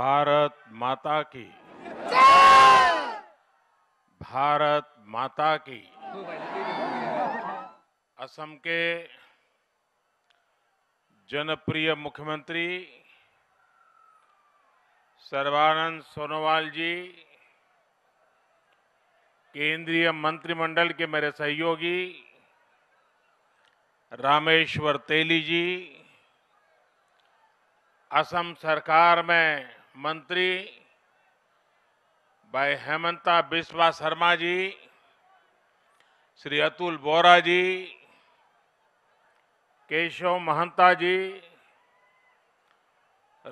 भारत माता की भारत माता की असम के जनप्रिय मुख्यमंत्री सर्वानंद सोनोवाल जी केंद्रीय मंत्रिमंडल के मेरे सहयोगी रामेश्वर तेली जी असम सरकार में मंत्री भाई हेमंता बिस्वा शर्मा जी श्री अतुल बोरा जी केशव महंता जी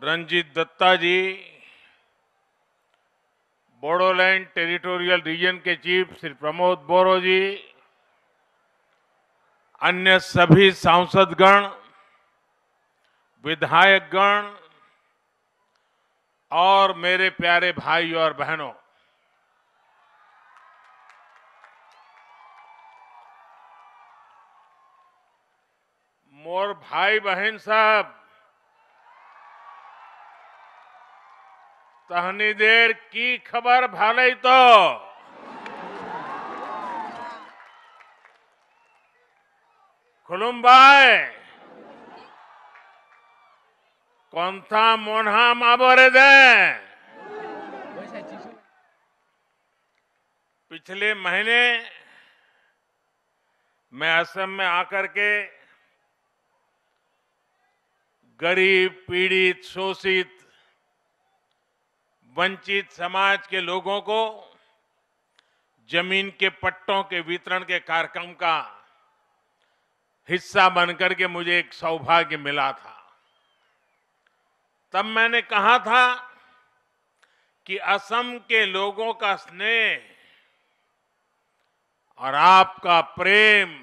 रंजीत दत्ता जी बोडोलैंड टेरिटोरियल रीजन के चीफ श्री प्रमोद बोरो जी अन्य सभी सांसदगण विधायकगण और मेरे प्यारे भाई और बहनों मोर भाई बहन सब तहनी देर की खबर भले तो खुलुम भाई कोणता मोना माबोरे दे पिछले महीने मैं असम में आकर के गरीब पीड़ित शोषित वंचित समाज के लोगों को जमीन के पट्टों के वितरण के कार्यक्रम का हिस्सा बनकर के मुझे एक सौभाग्य मिला था तब मैंने कहा था कि असम के लोगों का स्नेह और आपका प्रेम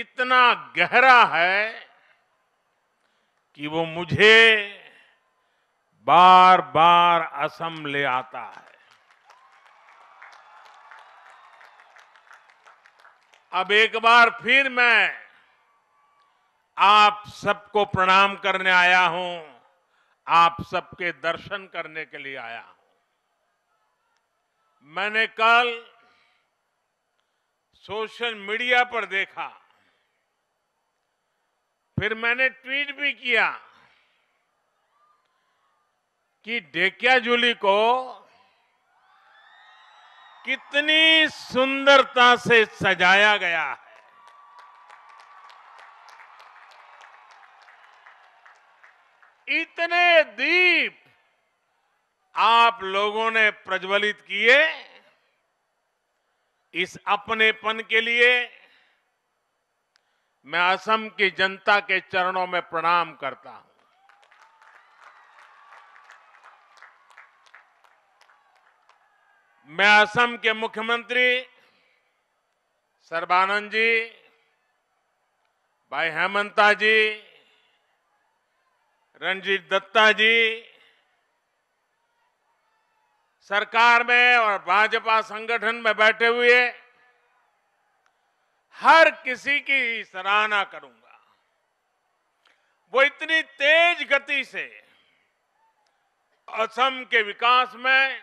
इतना गहरा है कि वो मुझे बार बार असम ले आता है अब एक बार फिर मैं आप सबको प्रणाम करने आया हूं आप सबके दर्शन करने के लिए आया हूं मैंने कल सोशल मीडिया पर देखा फिर मैंने ट्वीट भी किया कि डेकिया डेकियाजुली को कितनी सुंदरता से सजाया गया है इतने दीप आप लोगों ने प्रज्वलित किए इस अपनेपन के लिए मैं असम की जनता के चरणों में प्रणाम करता हूं मैं असम के मुख्यमंत्री सर्बानंद जी भाई हेमंता जी रंजीत दत्ता जी सरकार में और भाजपा संगठन में बैठे हुए हर किसी की सराहना करूंगा वो इतनी तेज गति से असम के विकास में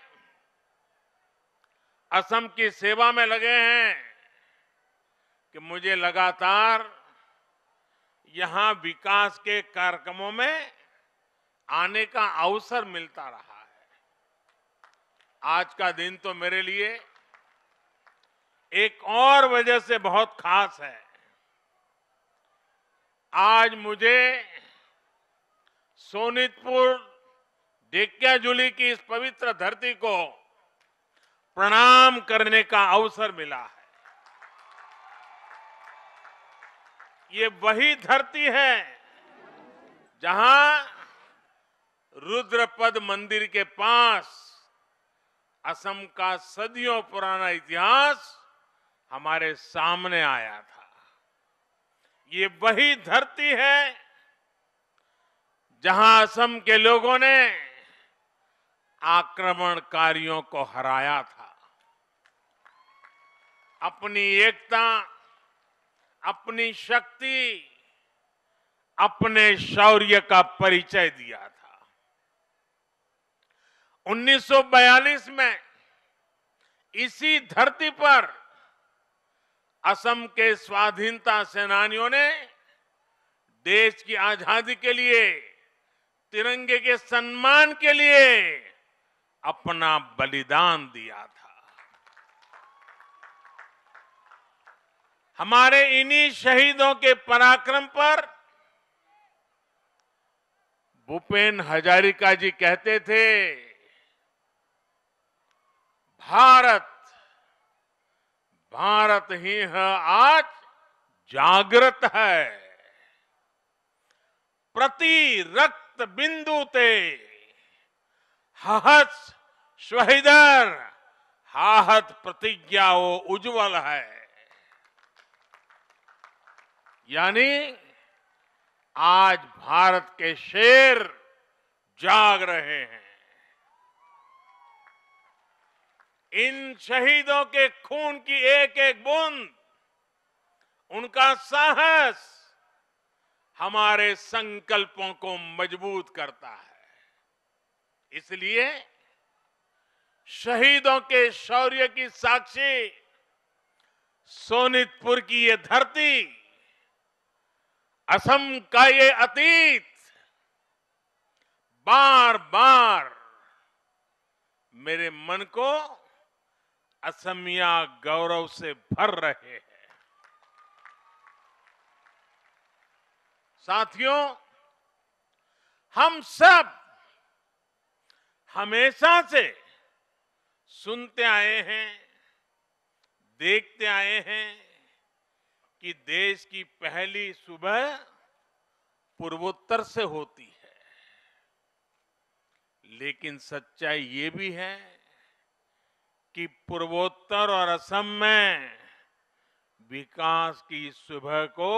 असम की सेवा में लगे हैं कि मुझे लगातार यहां विकास के कार्यक्रमों में आने का अवसर मिलता रहा है आज का दिन तो मेरे लिए एक और वजह से बहुत खास है आज मुझे सोनितपुर डेक्याजुली की इस पवित्र धरती को प्रणाम करने का अवसर मिला है ये वही धरती है जहां रुद्रपद मंदिर के पास असम का सदियों पुराना इतिहास हमारे सामने आया था ये वही धरती है जहां असम के लोगों ने आक्रमणकारियों को हराया था अपनी एकता अपनी शक्ति अपने शौर्य का परिचय दिया था 1942 में इसी धरती पर असम के स्वाधीनता सेनानियों ने देश की आजादी के लिए तिरंगे के सम्मान के लिए अपना बलिदान दिया था हमारे इन्हीं शहीदों के पराक्रम पर भूपेन हजारिका जी कहते थे भारत भारत ही है आज जागृत है प्रति रक्त बिंदु ते हहस स्वहिदर हाहत प्रतिज्ञा वो उज्जवल है यानी आज भारत के शेर जाग रहे हैं इन शहीदों के खून की एक एक बूंद उनका साहस हमारे संकल्पों को मजबूत करता है इसलिए शहीदों के शौर्य की साक्षी सोनितपुर की ये धरती असम का ये अतीत बार बार मेरे मन को असमिया गौरव से भर रहे हैं साथियों हम सब हमेशा से सुनते आए हैं देखते आए हैं कि देश की पहली सुबह पूर्वोत्तर से होती है लेकिन सच्चाई ये भी है कि पूर्वोत्तर और असम में विकास की सुबह को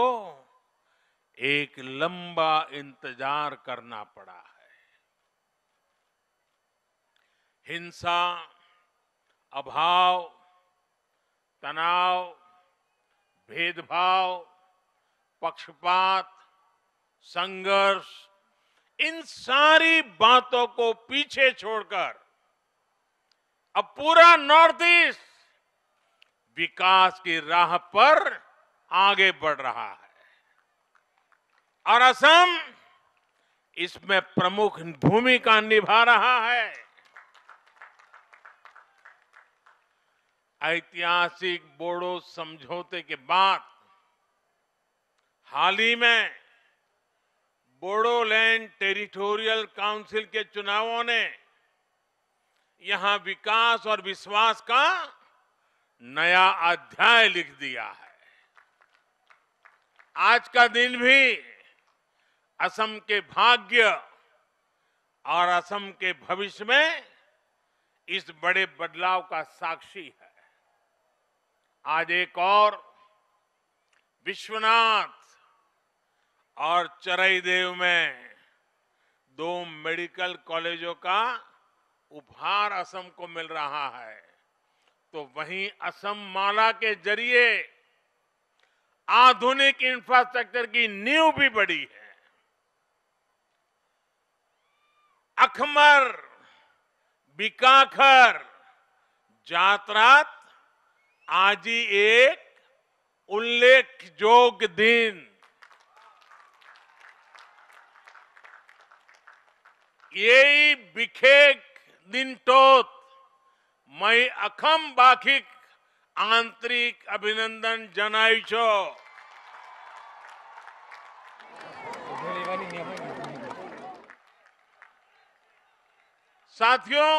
एक लंबा इंतजार करना पड़ा है हिंसा अभाव तनाव भेदभाव पक्षपात संघर्ष इन सारी बातों को पीछे छोड़कर अब पूरा नॉर्थ ईस्ट विकास की राह पर आगे बढ़ रहा है और असम इसमें प्रमुख भूमिका निभा रहा है ऐतिहासिक बोडो समझौते के बाद हाल ही में बोडोलैंड टेरिटोरियल काउंसिल के चुनावों ने यहां विकास और विश्वास का नया अध्याय लिख दिया है आज का दिन भी असम के भाग्य और असम के भविष्य में इस बड़े बदलाव का साक्षी है आज एक और विश्वनाथ और चरईदेव में दो मेडिकल कॉलेजों का उपहार असम को मिल रहा है तो वहीं असम माला के जरिए आधुनिक इंफ्रास्ट्रक्चर की नींव भी बड़ी है अखमर बिकाखर जात्रात आज ही एक उल्लेख जोग दिन यही बिखेक निनटोत मई अखम बाखिक आंतरिक अभिनंदन जनाय छो साथियों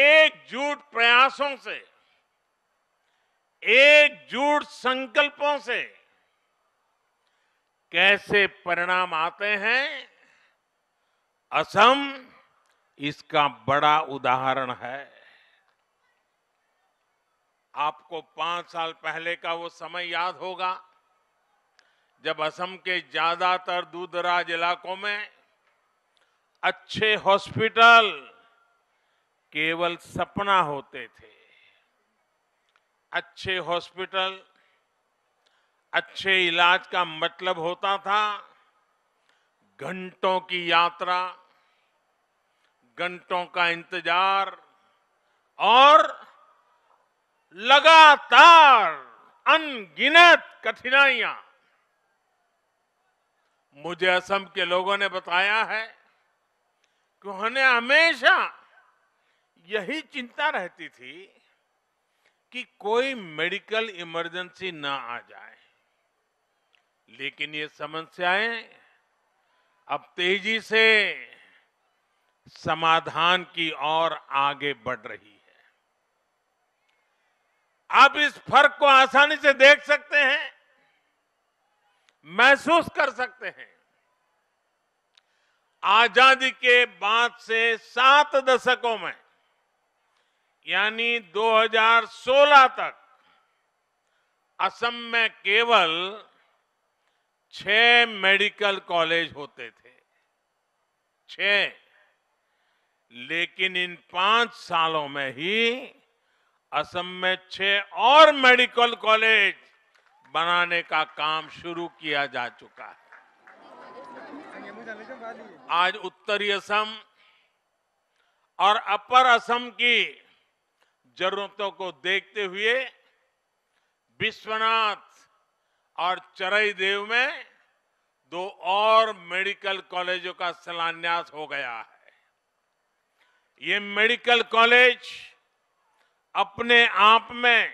एकजुट प्रयासों से एकजुट संकल्पों से कैसे परिणाम आते हैं असम इसका बड़ा उदाहरण है आपको पांच साल पहले का वो समय याद होगा जब असम के ज्यादातर दूरदराज इलाकों में अच्छे हॉस्पिटल केवल सपना होते थे अच्छे हॉस्पिटल अच्छे इलाज का मतलब होता था घंटों की यात्रा घंटों का इंतजार और लगातार अनगिनत कठिनाइयां मुझे असम के लोगों ने बताया है कि उन्हें हमेशा यही चिंता रहती थी कि कोई मेडिकल इमरजेंसी ना आ जाए लेकिन ये समस्याएं अब तेजी से समाधान की ओर आगे बढ़ रही है आप इस फर्क को आसानी से देख सकते हैं महसूस कर सकते हैं आजादी के बाद से सात दशकों में यानी 2016 तक असम में केवल छह मेडिकल कॉलेज होते थे छह लेकिन इन पांच सालों में ही असम में छह और मेडिकल कॉलेज बनाने का काम शुरू किया जा चुका है आज उत्तरी असम और अपर असम की जरूरतों को देखते हुए विश्वनाथ और चरई देव में दो और मेडिकल कॉलेजों का शिलान्यास हो गया है ये मेडिकल कॉलेज अपने आप में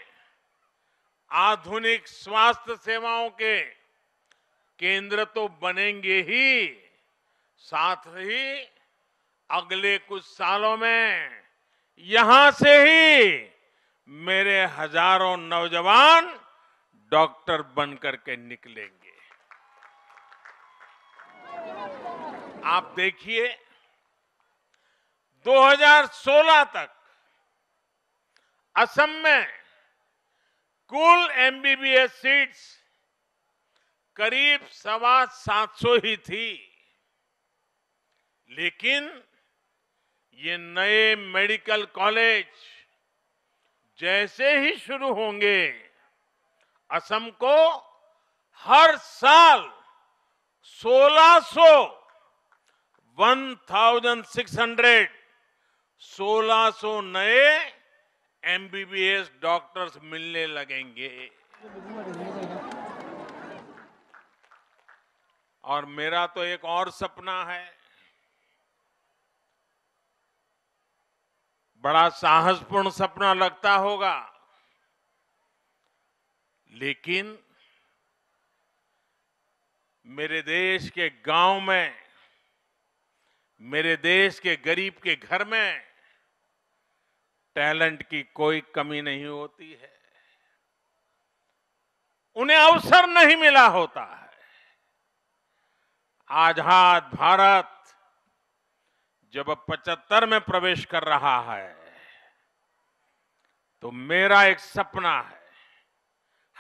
आधुनिक स्वास्थ्य सेवाओं के केंद्र तो बनेंगे ही साथ ही अगले कुछ सालों में यहां से ही मेरे हजारों नौजवान डॉक्टर बनकर के निकलेंगे आप देखिए 2016 तक असम में कुल एमबीबीएस सीट्स करीब सवा सात सौ ही थी लेकिन ये नए मेडिकल कॉलेज जैसे ही शुरू होंगे असम को हर साल 1600 1600 सिक्स हंड्रेड 1600 नए एमबीबीएस डॉक्टर्स मिलने लगेंगे और मेरा तो एक और सपना है बड़ा साहसपूर्ण सपना लगता होगा लेकिन मेरे देश के गांव में मेरे देश के गरीब के घर में टैलेंट की कोई कमी नहीं होती है उन्हें अवसर नहीं मिला होता है आजाद भारत जब पचहत्तर में प्रवेश कर रहा है तो मेरा एक सपना है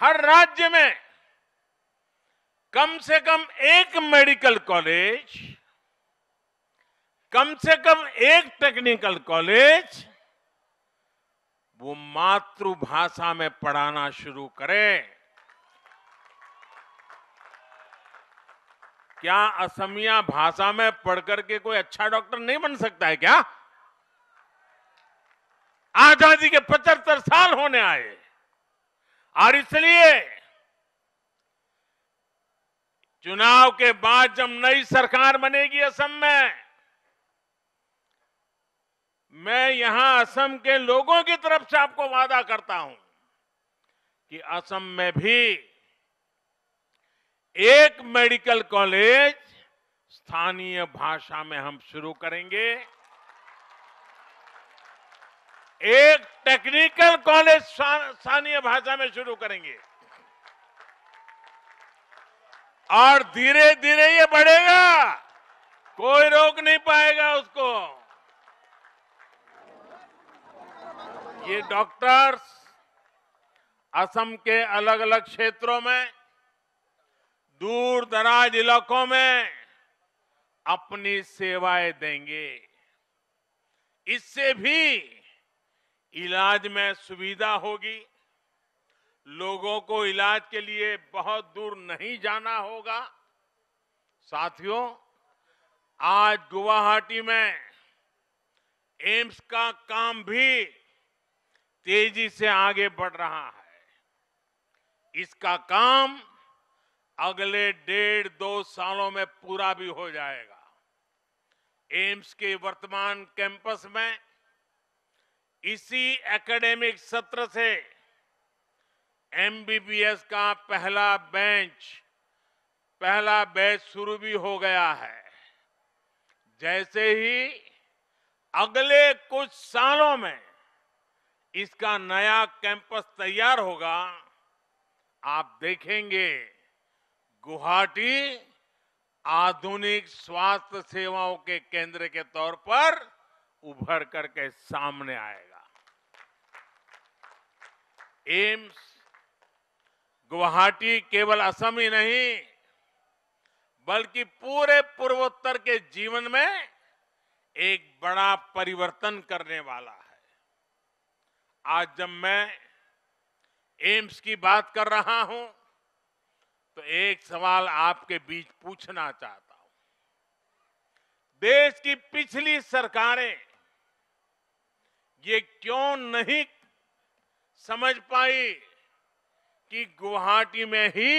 हर राज्य में कम से कम एक मेडिकल कॉलेज कम से कम एक टेक्निकल कॉलेज वो मातृभाषा में पढ़ाना शुरू करें क्या असमिया भाषा में पढ़कर के कोई अच्छा डॉक्टर नहीं बन सकता है क्या आजादी के पचहत्तर साल होने आए और इसलिए चुनाव के बाद जब नई सरकार बनेगी असम में मैं यहां असम के लोगों की तरफ से आपको वादा करता हूं कि असम में भी एक मेडिकल कॉलेज स्थानीय भाषा में हम शुरू करेंगे एक टेक्निकल कॉलेज स्थानीय भाषा में शुरू करेंगे और धीरे धीरे ये बढ़ेगा कोई रोक नहीं पाएगा उसको ये डॉक्टर्स असम के अलग अलग क्षेत्रों में दूर दराज इलाकों में अपनी सेवाएं देंगे इससे भी इलाज में सुविधा होगी लोगों को इलाज के लिए बहुत दूर नहीं जाना होगा साथियों आज गुवाहाटी में एम्स का काम भी तेजी से आगे बढ़ रहा है इसका काम अगले डेढ़ दो सालों में पूरा भी हो जाएगा एम्स के वर्तमान कैंपस में इसी एकेडमिक सत्र से एमबीबीएस का पहला बेंच पहला बैच शुरू भी हो गया है जैसे ही अगले कुछ सालों में इसका नया कैंपस तैयार होगा आप देखेंगे गुवाहाटी आधुनिक स्वास्थ्य सेवाओं के केंद्र के तौर पर उभर करके सामने आएगा एम्स गुवाहाटी केवल असम ही नहीं बल्कि पूरे पूर्वोत्तर के जीवन में एक बड़ा परिवर्तन करने वाला है आज जब मैं एम्स की बात कर रहा हूं तो एक सवाल आपके बीच पूछना चाहता हूं देश की पिछली सरकारें ये क्यों नहीं समझ पाई कि गुवाहाटी में ही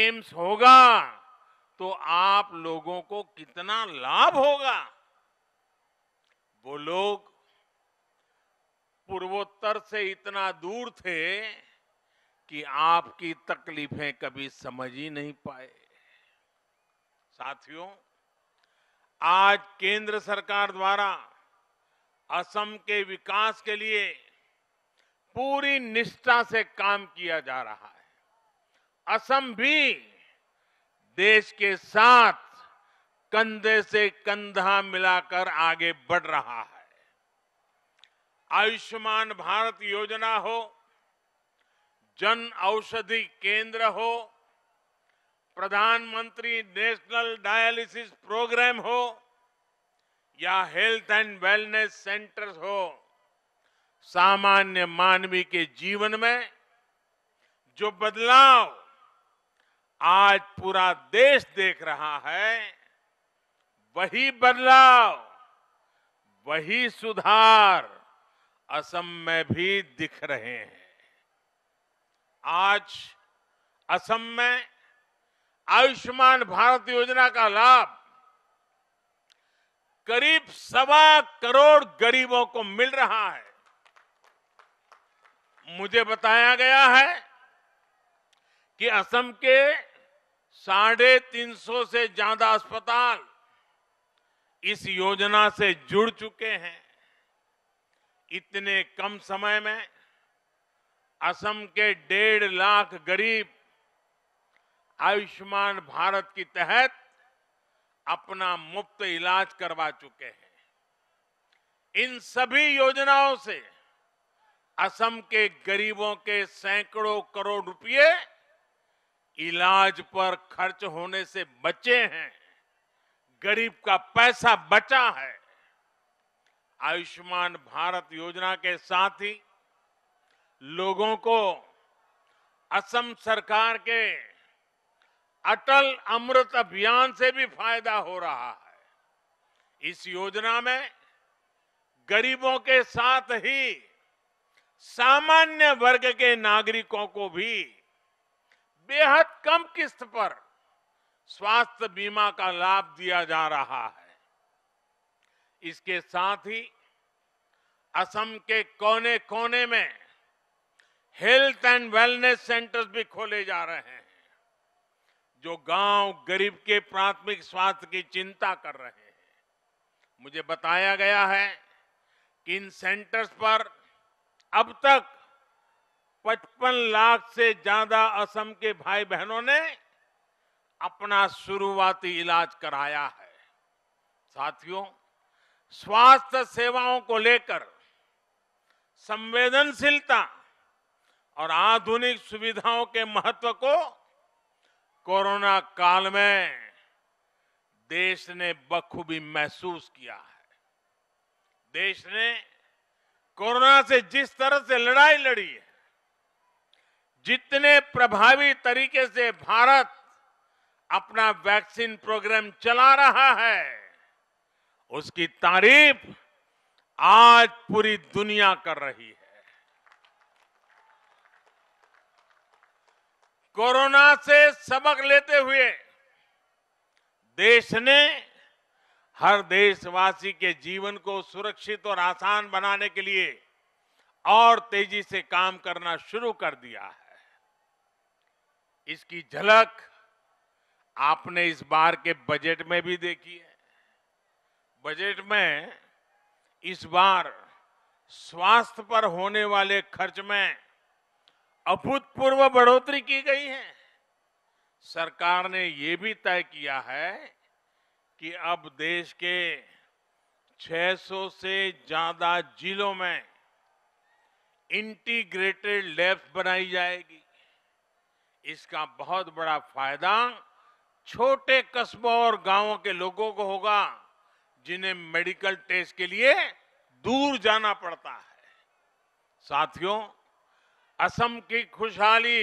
एम्स होगा तो आप लोगों को कितना लाभ होगा वो लोग पूर्वोत्तर से इतना दूर थे कि आपकी तकलीफें कभी समझ ही नहीं पाए साथियों आज केंद्र सरकार द्वारा असम के विकास के लिए पूरी निष्ठा से काम किया जा रहा है असम भी देश के साथ कंधे से कंधा मिलाकर आगे बढ़ रहा है आयुष्मान भारत योजना हो जन औषधि केंद्र हो प्रधानमंत्री नेशनल डायलिसिस प्रोग्राम हो या हेल्थ एंड वेलनेस सेंटर्स हो सामान्य मानवी के जीवन में जो बदलाव आज पूरा देश देख रहा है वही बदलाव वही सुधार असम में भी दिख रहे हैं आज असम में आयुष्मान भारत योजना का लाभ करीब सवा करोड़ गरीबों को मिल रहा है मुझे बताया गया है कि असम के साढ़े तीन सौ से ज्यादा अस्पताल इस योजना से जुड़ चुके हैं इतने कम समय में असम के डेढ़ लाख गरीब आयुष्मान भारत के तहत अपना मुफ्त इलाज करवा चुके हैं इन सभी योजनाओं से असम के गरीबों के सैकड़ों करोड़ रुपए इलाज पर खर्च होने से बचे हैं गरीब का पैसा बचा है आयुष्मान भारत योजना के साथ ही लोगों को असम सरकार के अटल अमृत अभियान से भी फायदा हो रहा है इस योजना में गरीबों के साथ ही सामान्य वर्ग के नागरिकों को भी बेहद कम किस्त पर स्वास्थ्य बीमा का लाभ दिया जा रहा है इसके साथ ही असम के कोने कोने में हेल्थ एंड वेलनेस सेंटर्स भी खोले जा रहे हैं जो गांव गरीब के प्राथमिक स्वास्थ्य की चिंता कर रहे हैं मुझे बताया गया है कि इन सेंटर्स पर अब तक 55 लाख से ज्यादा असम के भाई बहनों ने अपना शुरुआती इलाज कराया है साथियों स्वास्थ्य सेवाओं को लेकर संवेदनशीलता और आधुनिक सुविधाओं के महत्व को कोरोना काल में देश ने बखूबी महसूस किया है देश ने कोरोना से जिस तरह से लड़ाई लड़ी है जितने प्रभावी तरीके से भारत अपना वैक्सीन प्रोग्राम चला रहा है उसकी तारीफ आज पूरी दुनिया कर रही है कोरोना से सबक लेते हुए देश ने हर देशवासी के जीवन को सुरक्षित और आसान बनाने के लिए और तेजी से काम करना शुरू कर दिया है इसकी झलक आपने इस बार के बजट में भी देखी है बजट में इस बार स्वास्थ्य पर होने वाले खर्च में अभूतपूर्व बढ़ोतरी की गई है सरकार ने ये भी तय किया है कि अब देश के 600 से ज्यादा जिलों में इंटीग्रेटेड लैब्स बनाई जाएगी इसका बहुत बड़ा फायदा छोटे कस्बों और गांवों के लोगों को होगा जिन्हें मेडिकल टेस्ट के लिए दूर जाना पड़ता है साथियों असम की खुशहाली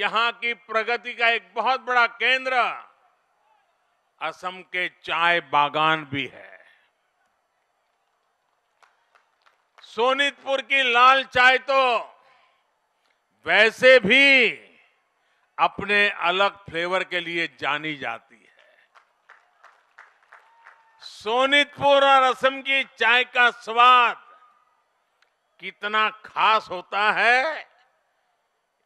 यहां की प्रगति का एक बहुत बड़ा केंद्र असम के चाय बागान भी है सोनितपुर की लाल चाय तो वैसे भी अपने अलग फ्लेवर के लिए जानी जाती है सोनितपुर और असम की चाय का स्वाद कितना खास होता है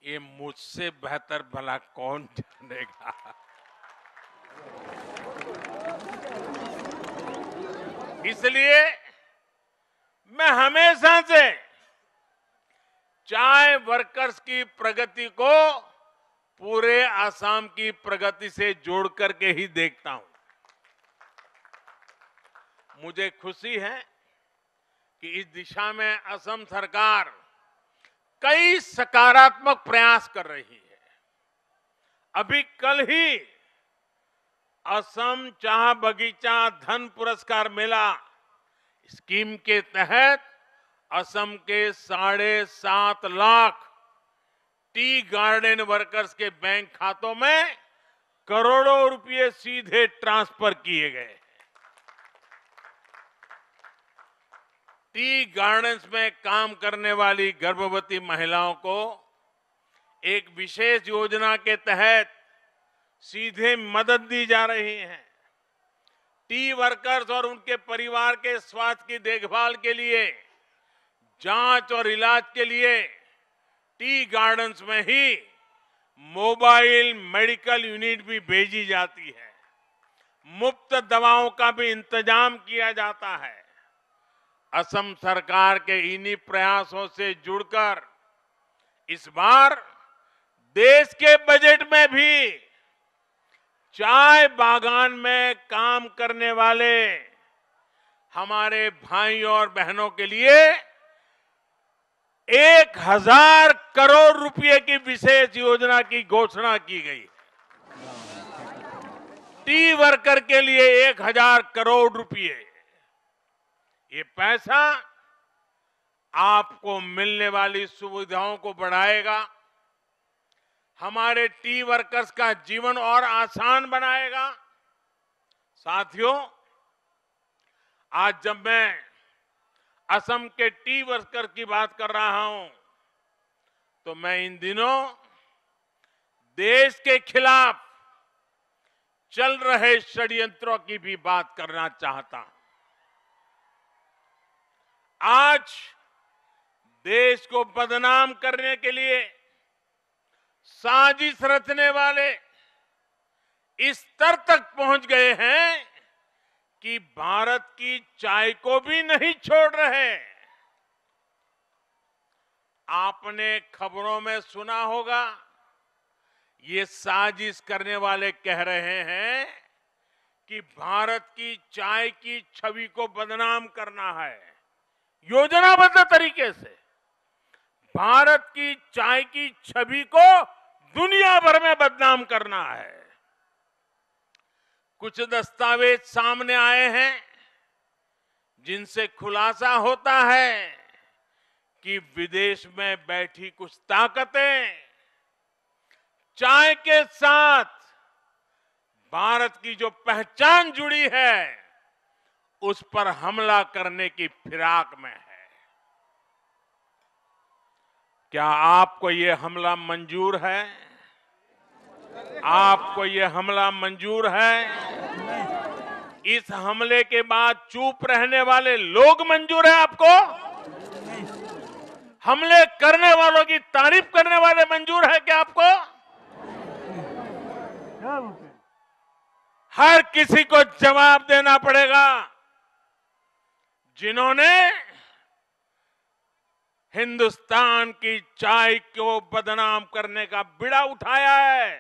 ये मुझसे बेहतर भला कौन जानेगा इसलिए मैं हमेशा से चाय वर्कर्स की प्रगति को पूरे आसाम की प्रगति से जोड़ करके ही देखता हूं मुझे खुशी है कि इस दिशा में असम सरकार कई सकारात्मक प्रयास कर रही है अभी कल ही असम चाह बगीचा धन पुरस्कार मेला स्कीम के तहत असम के साढ़े सात लाख टी गार्डन वर्कर्स के बैंक खातों में करोड़ों रुपए सीधे ट्रांसफर किए गए टी गार्डन्स में काम करने वाली गर्भवती महिलाओं को एक विशेष योजना के तहत सीधे मदद दी जा रही है टी वर्कर्स और उनके परिवार के स्वास्थ्य की देखभाल के लिए जांच और इलाज के लिए टी गार्डन्स में ही मोबाइल मेडिकल यूनिट भी भेजी जाती है मुफ्त दवाओं का भी इंतजाम किया जाता है असम सरकार के इन्हीं प्रयासों से जुड़कर इस बार देश के बजट में भी चाय बागान में काम करने वाले हमारे भाई और बहनों के लिए एक हजार करोड़ रुपए की विशेष योजना की घोषणा की गई टी वर्कर के लिए एक हजार करोड़ रुपए ये पैसा आपको मिलने वाली सुविधाओं को बढ़ाएगा हमारे टी वर्कर्स का जीवन और आसान बनाएगा साथियों आज जब मैं असम के टी वर्कर की बात कर रहा हूं तो मैं इन दिनों देश के खिलाफ चल रहे षड्यंत्रों की भी बात करना चाहता हूं आज देश को बदनाम करने के लिए साजिश रचने वाले इस स्तर तक पहुंच गए हैं कि भारत की चाय को भी नहीं छोड़ रहे आपने खबरों में सुना होगा ये साजिश करने वाले कह रहे हैं कि भारत की चाय की छवि को बदनाम करना है योजनाबद्ध तरीके से भारत की चाय की छवि को दुनिया भर में बदनाम करना है कुछ दस्तावेज सामने आए हैं जिनसे खुलासा होता है कि विदेश में बैठी कुछ ताकतें चाय के साथ भारत की जो पहचान जुड़ी है उस पर हमला करने की फिराक में है क्या आपको ये हमला मंजूर है आपको ये हमला मंजूर है इस हमले के बाद चुप रहने वाले लोग मंजूर है आपको हमले करने वालों की तारीफ करने वाले मंजूर है क्या आपको हर किसी को जवाब देना पड़ेगा जिन्होंने हिंदुस्तान की चाय को बदनाम करने का बिड़ा उठाया है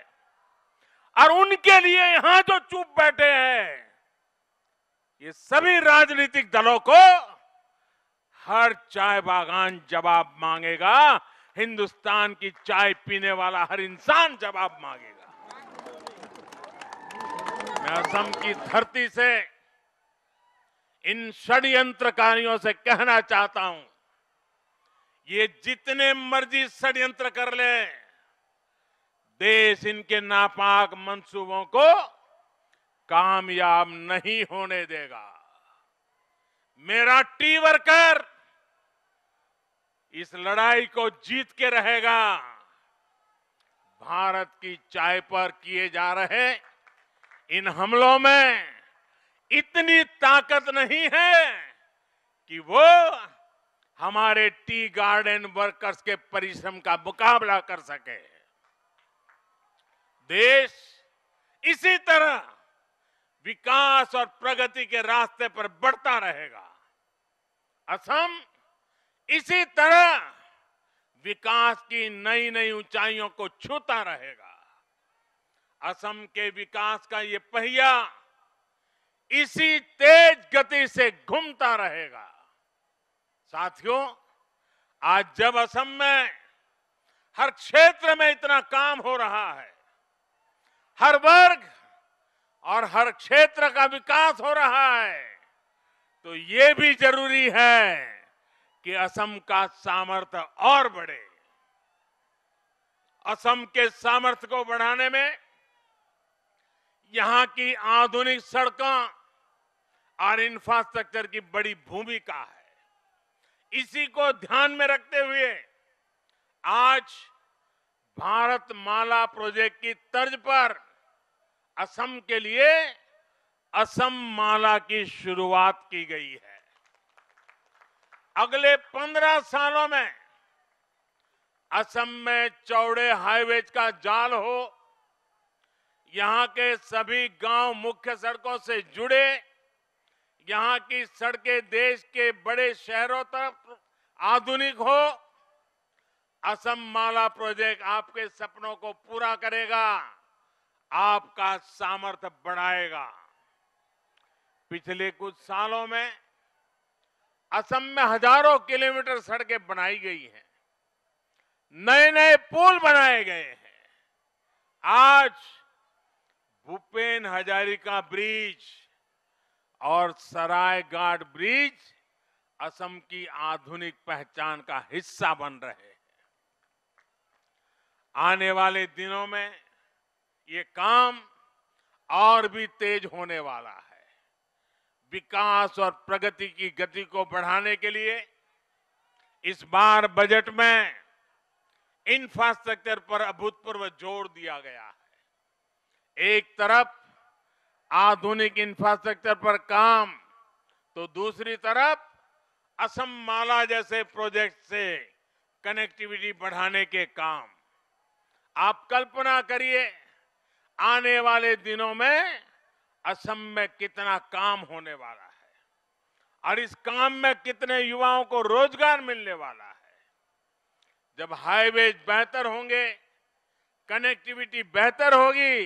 और उनके लिए यहां जो चुप बैठे हैं ये सभी राजनीतिक दलों को हर चाय बागान जवाब मांगेगा हिंदुस्तान की चाय पीने वाला हर इंसान जवाब मांगेगा मैं असम की धरती से इन षड्यंत्रकारियों से कहना चाहता हूं ये जितने मर्जी षड्यंत्र कर ले देश इनके नापाक मंसूबों को कामयाब नहीं होने देगा मेरा टी वर्कर इस लड़ाई को जीत के रहेगा भारत की चाय पर किए जा रहे इन हमलों में इतनी ताकत नहीं है कि वो हमारे टी गार्डन वर्कर्स के परिश्रम का मुकाबला कर सके देश इसी तरह विकास और प्रगति के रास्ते पर बढ़ता रहेगा असम इसी तरह विकास की नई नई ऊंचाइयों को छूता रहेगा असम के विकास का ये पहिया इसी तेज गति से घूमता रहेगा साथियों आज जब असम में हर क्षेत्र में इतना काम हो रहा है हर वर्ग और हर क्षेत्र का विकास हो रहा है तो ये भी जरूरी है कि असम का सामर्थ्य और बढ़े असम के सामर्थ्य को बढ़ाने में यहां की आधुनिक सड़कों और इंफ्रास्ट्रक्चर की बड़ी भूमिका है इसी को ध्यान में रखते हुए आज भारत माला प्रोजेक्ट की तर्ज पर असम के लिए असम माला की शुरुआत की गई है अगले पंद्रह सालों में असम में चौड़े हाईवेज का जाल हो यहां के सभी गांव मुख्य सड़कों से जुड़े यहाँ की सड़कें देश के बड़े शहरों तक आधुनिक हो असम माला प्रोजेक्ट आपके सपनों को पूरा करेगा आपका सामर्थ्य बढ़ाएगा पिछले कुछ सालों में असम में हजारों किलोमीटर सड़कें बनाई गई हैं नए नए पुल बनाए गए हैं आज भूपेन हजारी का ब्रिज और सरायघाट ब्रिज असम की आधुनिक पहचान का हिस्सा बन रहे हैं आने वाले दिनों में ये काम और भी तेज होने वाला है विकास और प्रगति की गति को बढ़ाने के लिए इस बार बजट में इंफ्रास्ट्रक्चर पर अभूतपूर्व जोर दिया गया है एक तरफ आधुनिक इंफ्रास्ट्रक्चर पर काम तो दूसरी तरफ असम माला जैसे प्रोजेक्ट से कनेक्टिविटी बढ़ाने के काम आप कल्पना करिए आने वाले दिनों में असम में कितना काम होने वाला है और इस काम में कितने युवाओं को रोजगार मिलने वाला है जब हाईवेज बेहतर होंगे कनेक्टिविटी बेहतर होगी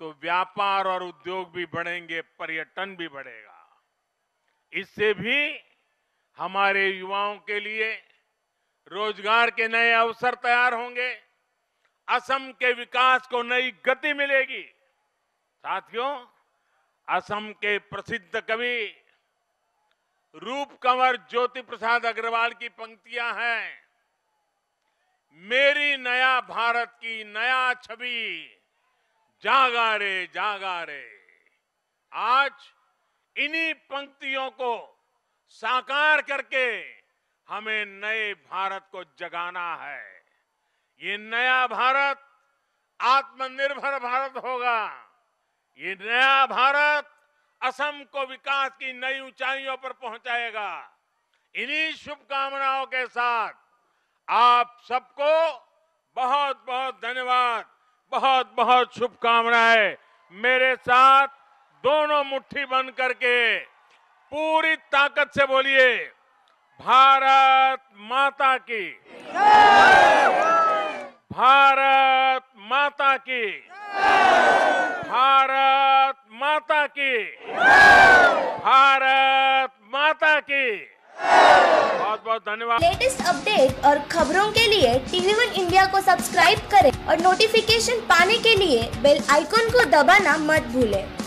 तो व्यापार और उद्योग भी बढ़ेंगे पर्यटन भी बढ़ेगा इससे भी हमारे युवाओं के लिए रोजगार के नए अवसर तैयार होंगे असम के विकास को नई गति मिलेगी साथियों असम के प्रसिद्ध कवि रूप कंवर ज्योति प्रसाद अग्रवाल की पंक्तियां हैं मेरी नया भारत की नया छवि जागा रे जागा रे आज इन्हीं पंक्तियों को साकार करके हमें नए भारत को जगाना है ये नया भारत आत्मनिर्भर भारत होगा ये नया भारत असम को विकास की नई ऊंचाइयों पर पहुंचाएगा इन्हीं शुभकामनाओं के साथ आप सबको बहुत बहुत धन्यवाद बहुत बहुत शुभकामनाएं मेरे साथ दोनों मुट्ठी बन करके पूरी ताकत से बोलिए भारत माता की भारत माता की भारत माता की भारत माता की बहुत बहुत धन्यवाद लेटेस्ट अपडेट और खबरों के लिए टीवी वन इंडिया को सब्सक्राइब करें और नोटिफिकेशन पाने के लिए बेल आइकॉन को दबाना मत भूलें